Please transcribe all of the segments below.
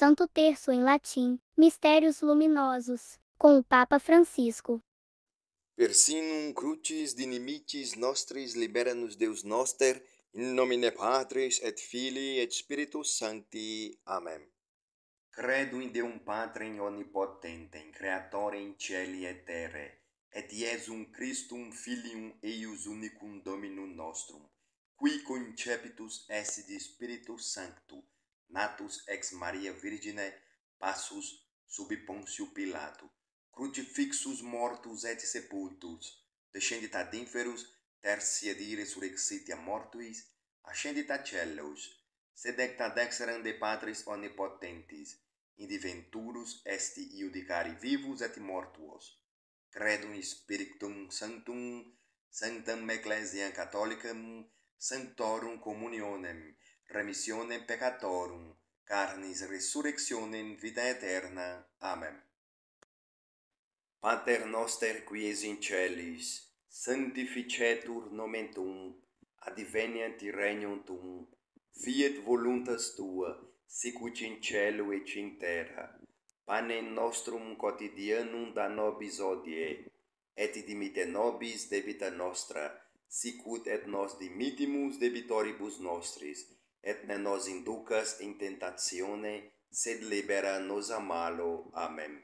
Santo Terço em latim, Mistérios Luminosos, com o Papa Francisco. Versinum crucis dinimitis nostris libera nos Deus noster, in nomine Patris et Filii et Spiritus Sancti. Amém. Credo in Deum Patrem Onipotentem, creatorem celi et terre, et Iesum Christum filium eius unicum Dominum nostrum, qui concepitus esse de Spiritus Sancto natus ex Maria virgine passus sub Pontius Pilatus crucifixus mortuus et sepultus descendit ad inferos tertia die resurrexit a mortuis ascendit ad caelos sedecta dexteram de patris omnipotentis indiventurus diventurus est iudicari vivus et mortuos credo in spiritum sanctum sanctam ecclesiam catholicam sanctorum communionem remissionem peccatorum, carnis resurrectionem vita eterna. Amen. Pater noster qui es in celis, sanctificetur nomen tum, adveniat regnum tum, fiat voluntas tua, sicut in celo et in terra. Panem nostrum quotidianum da nobis odie, et dimite nobis debita nostra, sicut et nos dimitimus debitoribus nostris, et ne nos inducas in tentatione, sed libera nos a malo. Amen.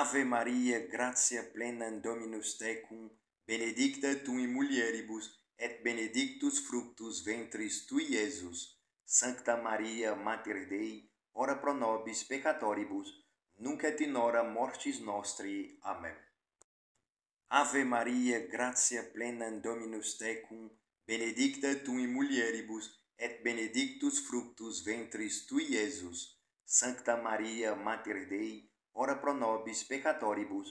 Ave Maria, gratia plena in Dominus Tecum, benedicta tu in mulieribus, et benedictus fructus ventris tui, Iesus. Sancta Maria, Mater Dei, ora pro nobis peccatoribus, nunc et in hora mortis nostri. Amen. Ave Maria, gratia plena in Dominus Tecum, benedicta tu in mulieribus, et benedictus fructus ventris tui Iesus, Sancta Maria Mater Dei, ora pro nobis peccatoribus,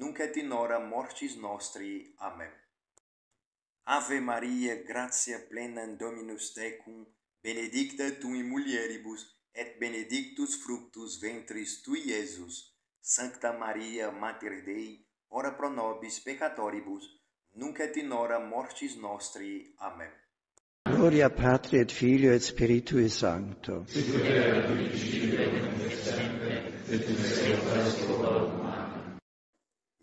nunc et in hora mortis nostri. Amen. Ave Maria, gratia plena in Dominus Tecum, benedicta tu in mulieribus, et benedictus fructus ventris tui Iesus, Sancta Maria Mater Dei, ora pro nobis peccatoribus, nunc et in hora mortis nostri. Amen. Gloria Patri et Filio et Spiritui Sancto. Sicut erat in principio, nunc et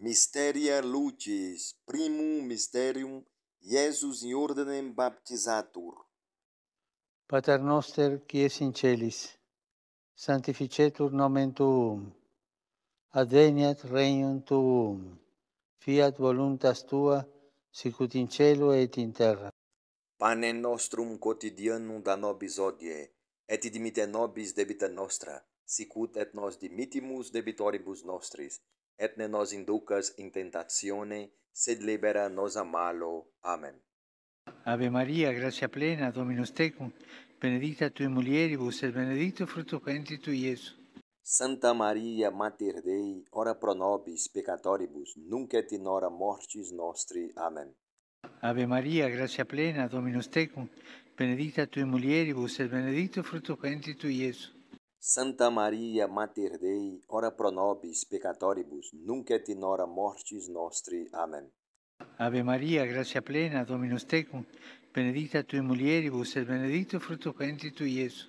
Misteria Lucis, primum mysterium, Iesus in ordinem baptizatur. Pater noster, qui es in celis, sanctificetur nomen tuum, adveniat regnum tuum, fiat voluntas tua, sicut in cielo et in terra. Pane nostrum quotidianum da nobis odie, et dimite nobis debita nostra, sicut et nos dimitimus debitoribus nostris, et ne nos inducas in tentatione, sed libera nos a malo. Amen. Ave Maria, gratia plena, Dominus tecum, benedicta tui mulieribus, et benedictus fructus ventris tui, Iesus. Santa Maria, Mater Dei, ora pro nobis peccatoribus, nunc et in hora mortis nostri. Amen. Ave Maria, gracia plena, Dominus tecum, benedicta tu mulieribus et benedictus fructus ventris tui, Jesus. Santa Maria, Mater Dei, ora pro nobis peccatoribus, nunc et in hora mortis nostri. Amen. Ave Maria, gracia plena, Dominus tecum, benedicta tu mulieribus et benedictus fructus ventris tui, Jesus.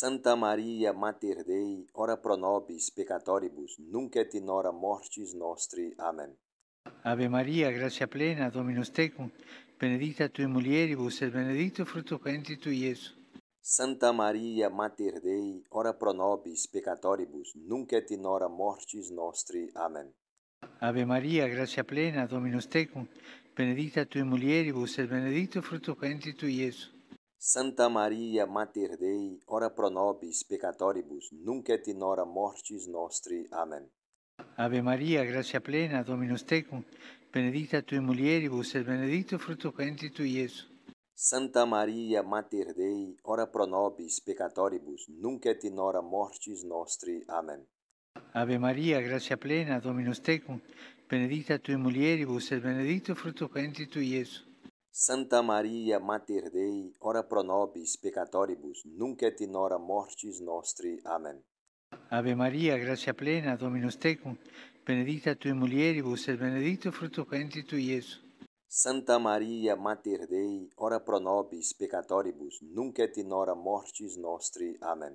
Santa Maria, Mater Dei, ora pro nobis peccatoribus, nunc et in hora mortis nostri. Amen. Ave Maria, gracia plena, Dominus tecum, benedicta in mulieribus et benedictus fructus ventris tui, Iesus. Santa Maria Mater Dei, ora pro nobis peccatoribus, nunc et in hora mortis nostri. Amen. Ave Maria, gracia plena, Dominus tecum, benedicta in mulieribus et benedictus fructus ventris tui, Iesus. Santa Maria Mater Dei, ora pro nobis peccatoribus, nunc et in hora mortis nostri. Amen. Ave Maria, gracia plena, Dominus tecum, benedicta tui mulieribus et benedictus fructus ventris tui, Iesus. Santa Maria, Mater Dei, ora pro nobis peccatoribus, nunc et in hora mortis nostri. Amen. Ave Maria, gracia plena, Dominus tecum, benedicta tui mulieribus et benedictus fructus ventris tui, Iesus. Santa Maria, Mater Dei, ora pro nobis peccatoribus, nunc et in hora mortis nostri. Amen. Ave Maria, gracia plena, Dominus tecum, benedicta tui mulieribus et benedictus fructus ventris tui, Iesus. Santa Maria, Mater Dei, ora pro nobis peccatoribus, nunc et in hora mortis nostri. Amen.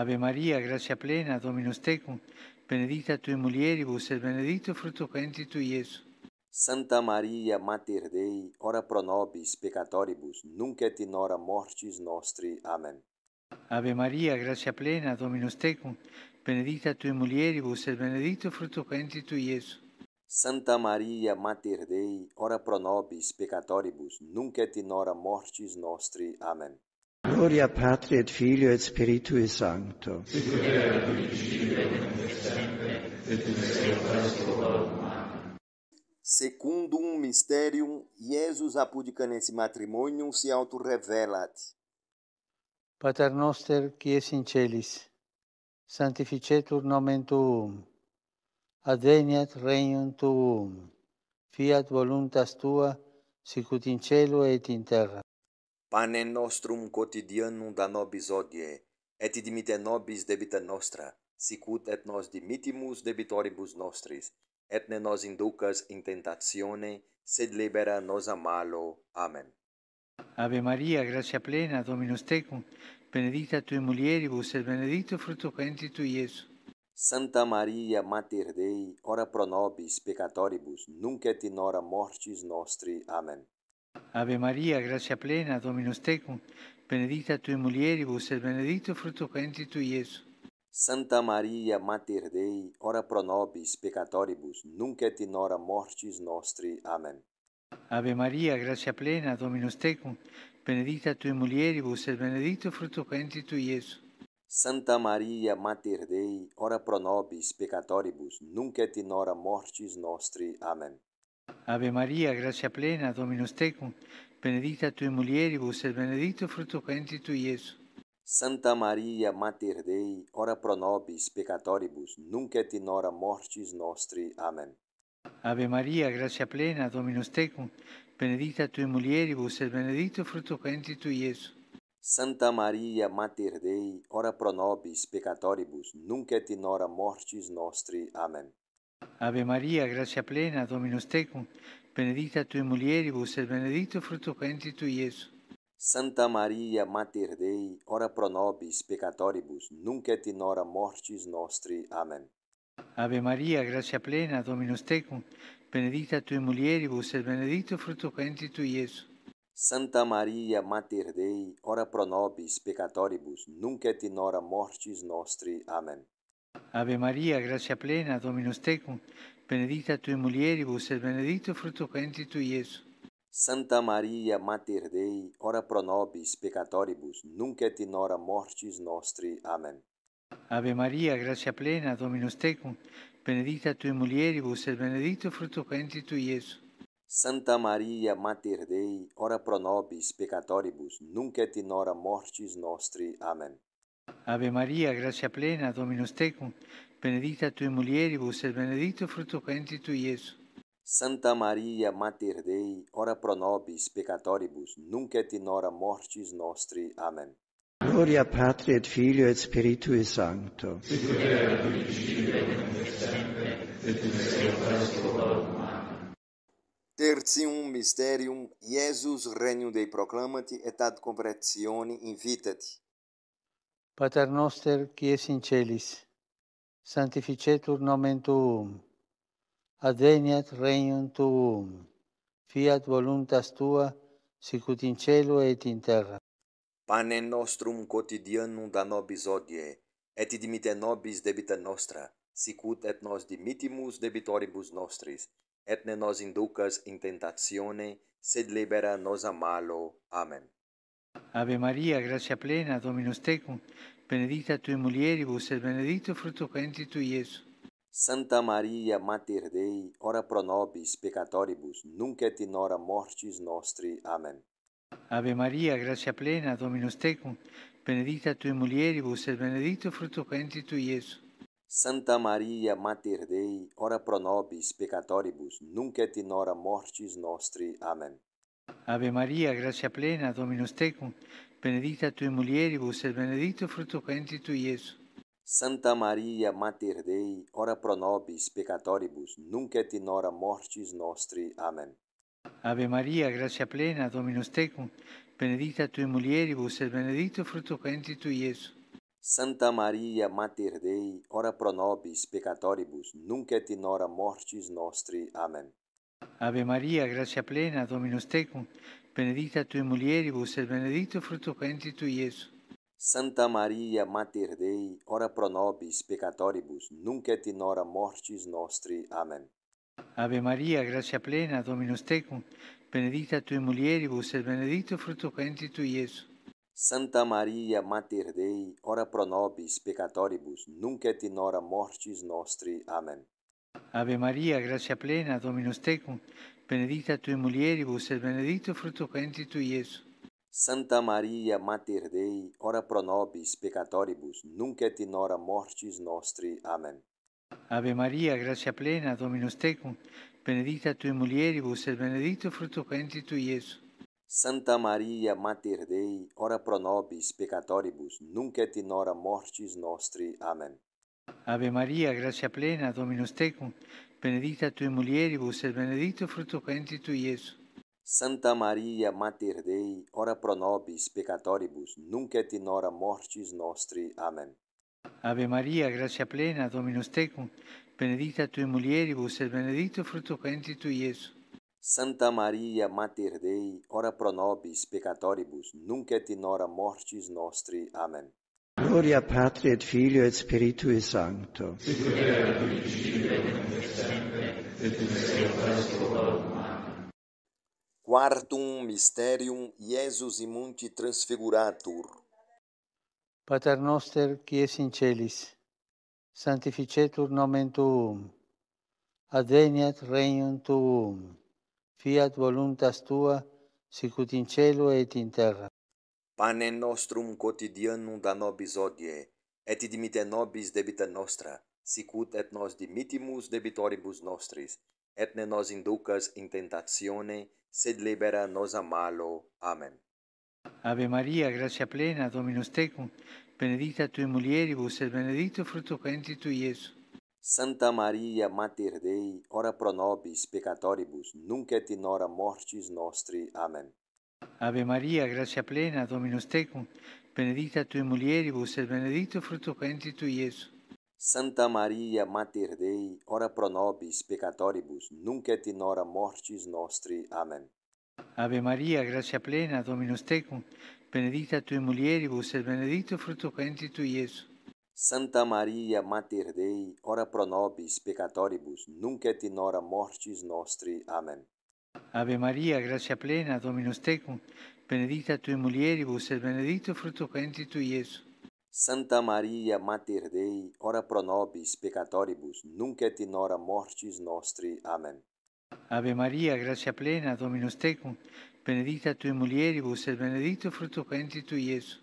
Ave Maria, gracia plena, Dominus tecum, benedicta tui mulieribus et benedictus fructus ventris tui, Iesus. Santa Maria, Mater Dei, ora pro nobis peccatoribus, nunc et in hora mortis nostri. Amen. Ave Maria, gracia plena, Dominus tecum, benedicta tui mulieribus et benedictus fructus ventris tui, Iesus. Santa Maria Mater Dei, ora pro nobis peccatoribus, nunc et in hora mortis nostri. Amen. Gloria Patri et Filio et Spiritui Sancto. Secundum mysterium, Jesus apudicant esse matrimonium se auto-revelat. Pater noster qui es in celis, sanctificetur nomen tuum, adveniat regnum tuum, fiat voluntas tua, sicut in celo et in terra. Pane nostrum quotidianum da nobis odie, et dimite nobis debita nostra, sicut et nos dimitimus debitoribus nostris, et ne nos inducas in tentatione, sed libera nos a malo. Amen. Ave Maria, gracia plena, Dominus tecum, benedicta tui mulieribus et benedictus fructus ventris tui, Jesus. Santa Maria, Mater Dei, ora pro nobis peccatoribus, nunc et in hora mortis nostri. Amen. Ave Maria, gracia plena, Dominus tecum, benedicta tui mulieribus et benedictus fructus ventris tui, Jesus. Santa Maria, Mater Dei, ora pro nobis peccatoribus, nunc et in hora mortis nostri. Amen. Ave Maria, gracia plena, Dominus tecum, benedicta tu mulieribus et benedictus fructus ventris tui, Iesus. Santa Maria, Mater Dei, ora pro nobis peccatoribus, nunc et in hora mortis nostri. Amen. Ave Maria, gracia plena, Dominus tecum, benedicta tu mulieribus et benedictus fructus ventris tui, Iesus. Santa Maria, Mater Dei, ora pro nobis peccatoribus, nunc et in hora mortis nostri. Amen. Ave Maria, gracia plena, Dominus tecum, benedicta tui mulieribus et benedictus fructus ventris tui, Iesus. Santa Maria, Mater Dei, ora pro nobis peccatoribus, nunc et in hora mortis nostri. Amen. Ave Maria, gracia plena, Dominus tecum, benedicta tui mulieribus et benedictus fructus ventris tui, Iesus. Santa Maria, Mater Dei, ora pro nobis peccatoribus, nunc et in hora mortis nostri. Amen. Ave Maria, gracia plena, Dominus tecum, benedicta tui mulieribus et benedictus fructus ventris tui, Iesus. Santa Maria, Mater Dei, ora pro nobis peccatoribus, nunc et in hora mortis nostri. Amen. Ave Maria, gracia plena, Dominus tecum, benedicta tui mulieribus et benedictus fructus ventris tui, Iesus. Santa Maria, Mater Dei, ora pro nobis peccatoribus, nunc et in hora mortis nostri. Amen. Ave Maria, gracia plena, Dominus tecum, benedicta tui mulieribus et benedictus fructus ventris tui, Iesus. Santa Maria, Mater Dei, ora pro nobis peccatoribus, nunc et in hora mortis nostri. Amen. Ave Maria, gracia plena, Dominus tecum, benedicta tui mulieribus et benedictus fructus ventris tui, Iesus. Santa Maria, Mater Dei, ora pro nobis peccatoribus, nunc et in hora mortis nostri. Amen. Gloria Patri et Filio et Spiritui Sancto. Sicut erat in et semper, et in saeculorum. Amen. Mysterium, Iesus Regnum Dei proclamati et ad comprezioni invitati. Pater noster, qui es in celis, sanctificetur nomen tuum, adveniat regnum tuum, fiat voluntas tua, sicut in cielo et in terra. Panem nostrum quotidianum da nobis odie, et dimite nobis debita nostra, sicut et nos dimitimus debitoribus nostris, et ne nos inducas in tentatione, sed libera nos a malo. Amen. Ave Maria, gratia plena, Dominus Tecum, benedicta tui mulieribus, et benedicto fructus quenti tui Iesu. Santa Maria, Mater Dei, ora pro nobis, peccatoribus, nunc et in hora mortis nostri. Amen. Ave Maria, gracia plena, Dominus tecum, benedicta tu mulieribus et benedictus fructus ventris tu Iesus. Santa Maria, Mater Dei, ora pro nobis peccatoribus, nunc et in hora mortis nostri. Amen. Ave Maria, gracia plena, Dominus tecum, benedicta tu mulieribus et benedictus fructus ventris tu Iesus. Santa Maria, Mater Dei, ora pro nobis peccatoribus, nunc et in hora mortis nostri. Amen. Ave Maria, gracia plena, Dominus tecum, benedicta tui mulieribus et benedictus fructus ventris tui, Iesus. Santa Maria, Mater Dei, ora pro nobis peccatoribus, nunc et in hora mortis nostri. Amen. Ave Maria, gracia plena, Dominus tecum, benedicta tui mulieribus et benedictus fructus ventris tui, Iesus. Santa Maria, Mater Dei, ora pro nobis peccatoribus, nunc et in hora mortis nostri. Amen. Ave Maria, gracia plena, Dominus tecum, benedicta tu mulieribus et benedictus fructus ventris tui, Iesus. Santa Maria, Mater Dei, ora pro nobis peccatoribus, nunc et in hora mortis nostri. Amen. Ave Maria, gracia plena, Dominus tecum, benedicta tu mulieribus et benedictus fructus ventris tui, Iesus. Santa Maria, Mater Dei, ora pro nobis peccatoribus, nunc et in hora mortis nostri. Amen. Ave Maria, gracia plena, Dominus tecum, benedicta tu mulieribus et benedictus fructus ventris tui, Iesus. Santa Maria, Mater Dei, ora pro nobis peccatoribus, nunc et in hora mortis nostri. Amen. Ave Maria, gracia plena, Dominus tecum, benedicta tu mulieribus et benedictus fructus ventris tui, Iesus. Santa Maria, Mater Dei, ora pro nobis peccatoribus, nunc et in hora mortis nostri. Amen. Ave Maria, gratia plena, Dominus tecum, benedicta tui mulieribus et benedictus fructus ventris tui, Iesus. Santa Maria, Mater Dei, ora pro nobis peccatoribus, nunc et in hora mortis nostri. Amen. Gloria Patri et Filio et Spiritui Sancto. Quartum mysterium Iesus in monte transfiguratur. Pater noster, qui es in celis, sanctificetur nomen tuum, adveniat regnum tuum, fiat voluntas tua, sicut in celo et in terra. Panem nostrum quotidianum da nobis odie, et dimite nobis debita nostra, sicut et nos dimitimus debitoribus nostris, et ne nos inducas in tentatione, sed libera nos a malo. Amen. Ave Maria, gracia plena, Dominus tecum, benedicta tui mulieribus et benedictus fructus ventris tui, Iesus. Santa Maria, Mater Dei, ora pro nobis peccatoribus, nunc et in hora mortis nostri. Amen. Ave Maria, gracia plena, Dominus tecum, benedicta tui mulieribus et benedictus fructus ventris tui, Iesus. Santa Maria, Mater Dei, ora pro nobis peccatoribus, nunc et in hora mortis nostri. Amen. Ave Maria, gracia plena, Dominus tecum, benedicta tu mulieribus et benedictus fructus ventris tui, Iesus. Santa Maria, Mater Dei, ora pro nobis peccatoribus, nunc et in hora mortis nostri. Amen. Ave Maria, gracia plena, Dominus tecum, benedicta tu mulieribus et benedictus fructus ventris tui, Iesus. Santa Maria, Mater Dei, ora pro nobis peccatoribus, nunc et in hora mortis nostri. Amen. Ave Maria, gracia plena, Dominus tecum, benedicta tu mulieribus et benedictus fructus ventris tui, Iesus.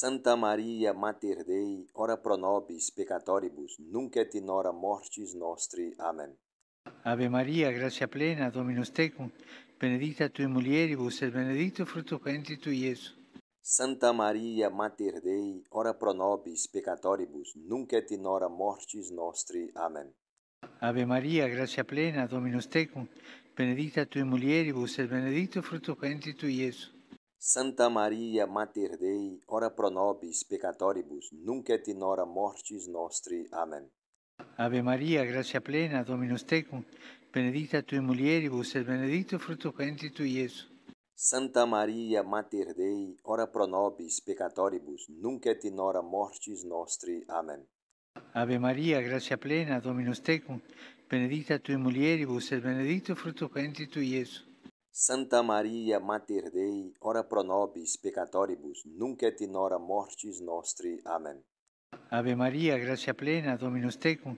Santa Maria, Mater Dei, ora pro nobis peccatoribus, nunc et in hora mortis nostri. Amen. Ave Maria, gracia plena, Dominus tecum, benedicta tu mulieribus et benedictus fructus ventris tui, Iesus. Santa Maria, Mater Dei, ora pro nobis peccatoribus, nunc et in hora mortis nostri. Amen. Ave Maria, gracia plena, Dominus tecum, benedicta in mulieribus et benedictus fructus ventris tui, Iesus. Santa Maria, Mater Dei, ora pro nobis peccatoribus, nunc et in hora mortis nostri. Amen. Ave Maria, gracia plena, Dominus tecum, benedicta in mulieribus et benedictus fructus ventris tui, Iesus. Santa Maria, Mater Dei, ora pro nobis peccatoribus, nunc et in hora mortis nostri. Amen. Ave Maria, gracia plena, Dominus tecum, benedicta tu mulieribus et benedictus fructus ventris tui, Iesus. Santa Maria, Mater Dei, ora pro nobis peccatoribus, nunc et in hora mortis nostri. Amen. Ave Maria, gracia plena, Dominus tecum,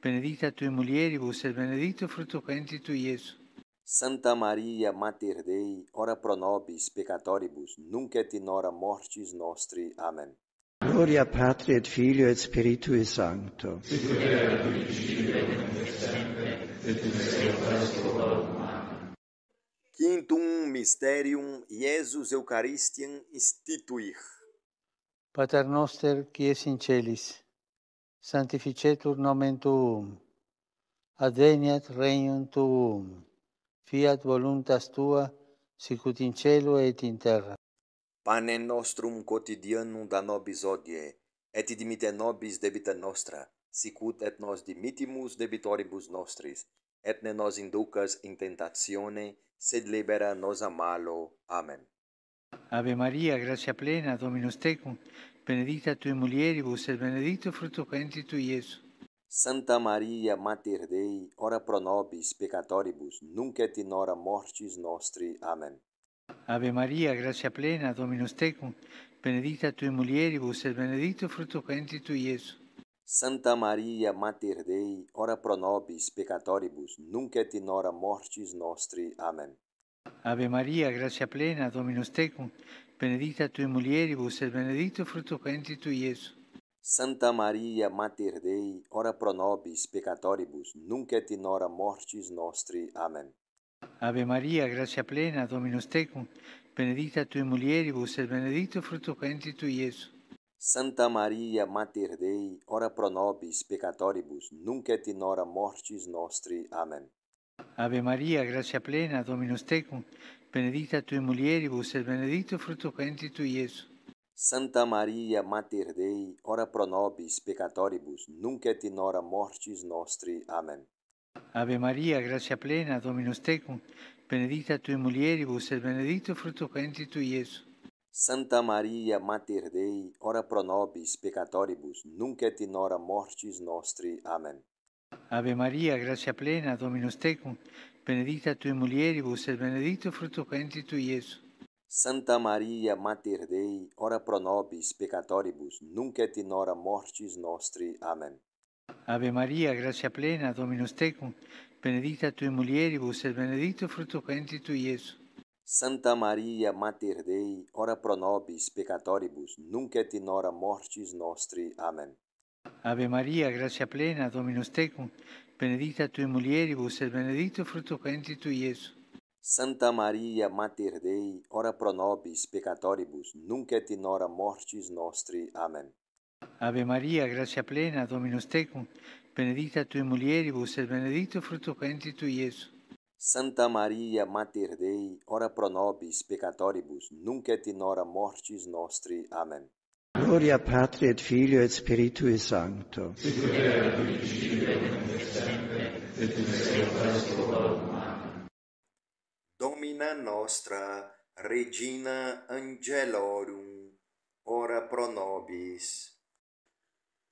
benedicta tu mulieribus et benedictus fructus ventris tui, Iesus. Santa Maria, Mater Dei, ora pro nobis peccatoribus, nunc et in hora mortis nostri. Amen. Gloria Patri et Filio et Spiritui Sancto. Quintum Mysterium Jesus Eucharistian instituir. Pater noster qui es in celis, sanctificetur nomen tuum, adveniat regnum tuum, fiat voluntas tua, sicut in celo et in terra. Pane nostrum quotidianum da nobis odie, et dimite nobis debita nostra, sicut et nos dimitimus debitoribus nostris, et ne nos inducas in tentatione, sed libera nos a malo. Amen. Ave Maria, gratia plena, Dominus tecum, benedicta tui mulieribus, et benedictus fructus ventris tui, Iesus. Santa Maria, Mater Dei, ora pro nobis peccatoribus, nunc et in hora mortis nostri. Amen. Ave Maria, gracia plena, Dominus tecum, benedicta in mulieribus et benedictus fructus ventris tui, Iesus. Santa Maria, Mater Dei, ora pro nobis peccatoribus, nunc et in hora mortis nostri. Amen. Ave Maria, gracia plena, Dominus tecum, benedicta in mulieribus et benedictus fructus ventris tui, Iesus. Santa Maria, Mater Dei, ora pro nobis peccatoribus, nunc et in hora mortis nostri. Amen. Ave Maria, gracia plena, Dominus tecum, benedicta tui mulieribus et benedictus fructus ventris tui, Iesus. Santa Maria, Mater Dei, ora pro nobis peccatoribus, nunc et in hora mortis nostri. Amen. Ave Maria, gracia plena, Dominus tecum, benedicta tui mulieribus et benedictus fructus ventris tui, Iesus. Santa Maria, Mater Dei, ora pro nobis peccatoribus, nunc et in hora mortis nostri. Amen. Ave Maria, gracia plena, Dominus tecum, benedicta tu mulieribus et benedictus fructus ventris tui, Iesus. Santa Maria, Mater Dei, ora pro nobis peccatoribus, nunc et in hora mortis nostri. Amen. Ave Maria, gracia plena, Dominus tecum, benedicta tu mulieribus et benedictus fructus ventris tui, Iesus. Santa Maria, Mater Dei, ora pro nobis peccatoribus, nunc et in hora mortis nostri. Amen. Ave Maria, gracia plena, Dominus tecum, benedicta tui mulieribus et benedictus fructus ventris tui, Iesus. Santa Maria, Mater Dei, ora pro nobis peccatoribus, nunc et in hora mortis nostri. Amen. Ave Maria, gracia plena, Dominus tecum, benedicta tui mulieribus et benedictus fructus ventris tui, Iesus. Santa Maria, Mater Dei, ora pro nobis peccatoribus, nunc et in hora mortis nostri. Amen. Ave Maria, gratia plena, Dominus tecum, benedicta tui mulieribus, et benedictus fructus ventris tui, Iesus. Santa Maria, Mater Dei, ora pro nobis peccatoribus, nunc et in hora mortis nostri. Amen. Gloria Patri et Filio et Spiritui Sancto. Sicut erat in principio, nunc et semper, Domina nostra, Regina Angelorum, ora pro nobis.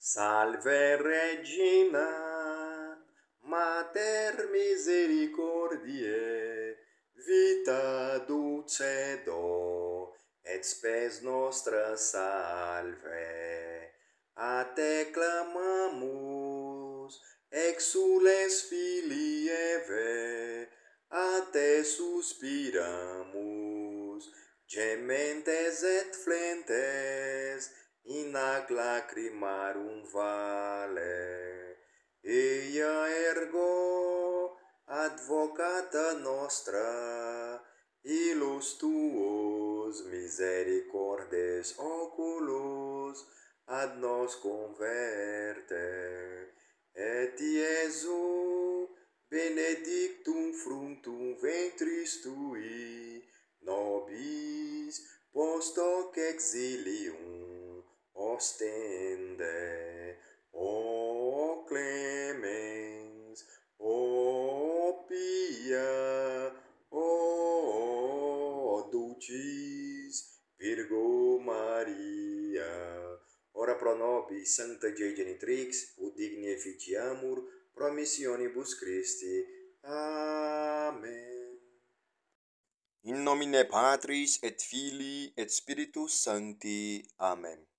Salve Regina, Mater misericordiae, vita Do, et spes nostra salve. A te clamamus, exules filieve, a te suspiramus, gementes et flentes, et flentes, in ac lacrimarum vale. Eia ergo advocata nostra, ilus tuos misericordes oculus ad nos converte. Et Iesu benedictum fruntum ventris tui, nobis post hoc exilium ostende o clemens o pia o dulcis virgo maria ora pro nobis santa dei genitrix ut digni efficiamur promissionibus christi amen In nomine Patris et Filii et Spiritus Sancti. Amen.